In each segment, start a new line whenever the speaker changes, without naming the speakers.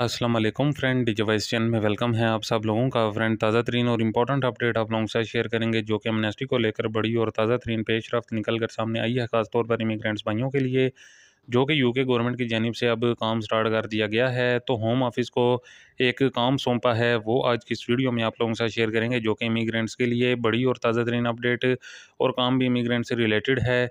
Aslam friend devise channel में welcome है आप सब लोगों का फ्रेंड ताज़ा तरीन और इम्पॉर्टेंट अपडेट आप लोगों के साथ शेयर करेंगे जो कि एमनेस्टी को लेकर बड़ी और ताज़ा तरीन पेश रफ्त निकल कर सामने आई है ख़ासतौर पर इमिग्रेंट्स भाइयों के लिए जो कि यूके गवर्नमेंट की जानब से अब काम स्टार्ट कर दिया गया है तो होम ऑफिस को एक काम सौंपा है वो आज की इस वीडियो में आप लोगों के साथ शेयर करेंगे जो कि इमिग्रेंट्स के लिए बड़ी और ताज़ा तरीन अपडेट और काम भी इमिग्रेंट से रिलेटेड है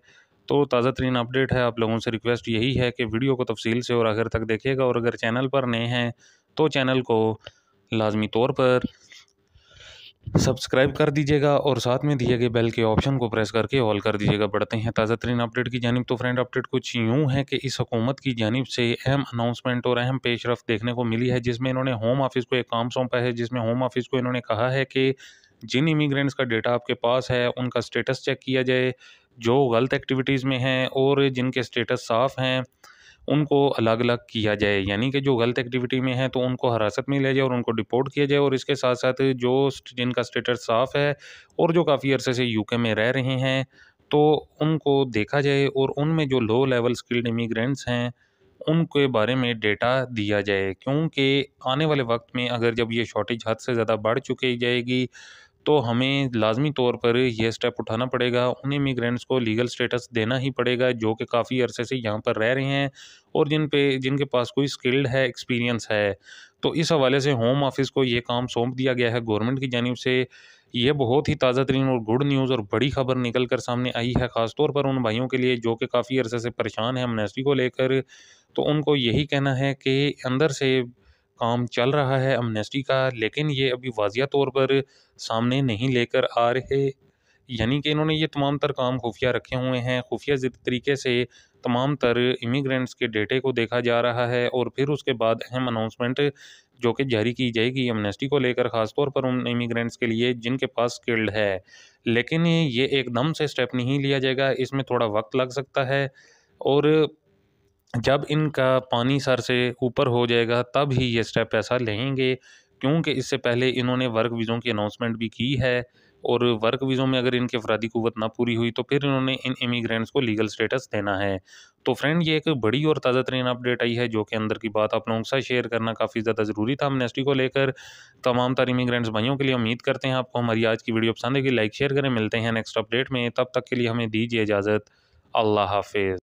तो ताज़ा तरीन अपडेट है आप लोगों से रिक्वेस्ट यही है कि वीडियो को तफसील से और आखिर तक देखिएगा और अगर चैनल पर नए हैं तो चैनल को लाजमी तौर पर सब्सक्राइब कर दीजिएगा और साथ में दिए गए बेल के ऑप्शन को प्रेस करके ऑल कर दीजिएगा बढ़ते हैं ताज़ा तरीन अपडेट की जानब तो फ्रेंड अपडेट कुछ यूँ है कि इस हुकूमत की जानब से अहम अनाउंसमेंट और अहम पेशरफ देखने को मिली है जिसमें इन्होंने होम ऑफिस को एक काम सौंपा है जिसमें होम ऑफिस को इन्होंने कहा है कि जिन इमिग्रेंट्स का डेटा आपके पास है उनका स्टेटस चेक किया जाए जो गलत एक्टिविटीज़ में हैं और जिनके स्टेटस साफ़ हैं उनको अलग अलग किया जाए यानी कि जो गलत एक्टिविटी में है तो उनको हिरासत में लिया जाए और उनको डिपोर्ट किया जाए और इसके साथ साथ जो जिनका स्टेटस साफ़ है और जो काफ़ी अरसे से यूके में रह रहे हैं तो उनको देखा जाए और उनमें जो लो लेवल स्किल्ड इमिग्रेंट्स हैं उनके बारे में डेटा दिया जाए क्योंकि आने वाले वक्त में अगर जब ये शॉर्टेज हद से ज़्यादा बढ़ चुकी जाएगी तो हमें लाजमी तौर पर यह स्टेप उठाना पड़ेगा उन इमिग्रेंट्स को लीगल स्टेटस देना ही पड़ेगा जो कि काफ़ी अरसे से यहाँ पर रह रहे हैं और जिन पे जिनके पास कोई स्किल्ड है एक्सपीरियंस है तो इस हवाले से होम ऑफिस को ये काम सौंप दिया गया है गवर्नमेंट की जानब से यह बहुत ही ताज़ा तरीन और गुड न्यूज़ और बड़ी खबर निकल कर सामने आई है ख़ासतौर पर उन भाइयों के लिए जो कि काफ़ी अरसे से परेशान है एमनेस्टी को लेकर तो उनको यही कहना है कि अंदर से काम चल रहा है अमनेस्टी का लेकिन ये अभी वाजिया तौर पर सामने नहीं लेकर आ रहे यानी कि इन्होंने ये तमाम तर काम खुफिया रखे हुए हैं खुफिया तरीके से तमाम तर इमिग्रेंट्स के डेटे को देखा जा रहा है और फिर उसके बाद अहम अनाउंसमेंट जो कि जारी की जाएगी एमनेस्टी को लेकर ख़ासतौर पर उन इमिग्रेंट्स के लिए जिनके पास स्किल्ड है लेकिन ये एकदम से स्टेप नहीं लिया जाएगा इसमें थोड़ा वक्त लग सकता है और जब इनका पानी सर से ऊपर हो जाएगा तब ही ये स्टेप ऐसा लेंगे क्योंकि इससे पहले इन्होंने वर्क वीज़ों की अनाउंसमेंट भी की है और वर्क वीज़ों में अगर इनके अफराधी कुत ना पूरी हुई तो फिर इन्होंने इन इमीग्रेंट्स को लीगल स्टेटस देना है तो फ्रेंड ये एक बड़ी और ताज़ा तरीन अपडेट आई है जो कि अंदर की बात आप लोगों के साथ शेयर करना काफ़ी ज़्यादा ज़रूरी था अमनेस्टी को लेकर तमाम तार इमीग्रेंट्स भाइयों के लिए उम्मीद करते हैं आपको हमारी आज की वीडियो पसंद है कि लाइक शेयर करें मिलते हैं नेक्स्ट अपडेट में तब तक के लिए हमें दीजिए इजाज़त अल्लाह हाफिज़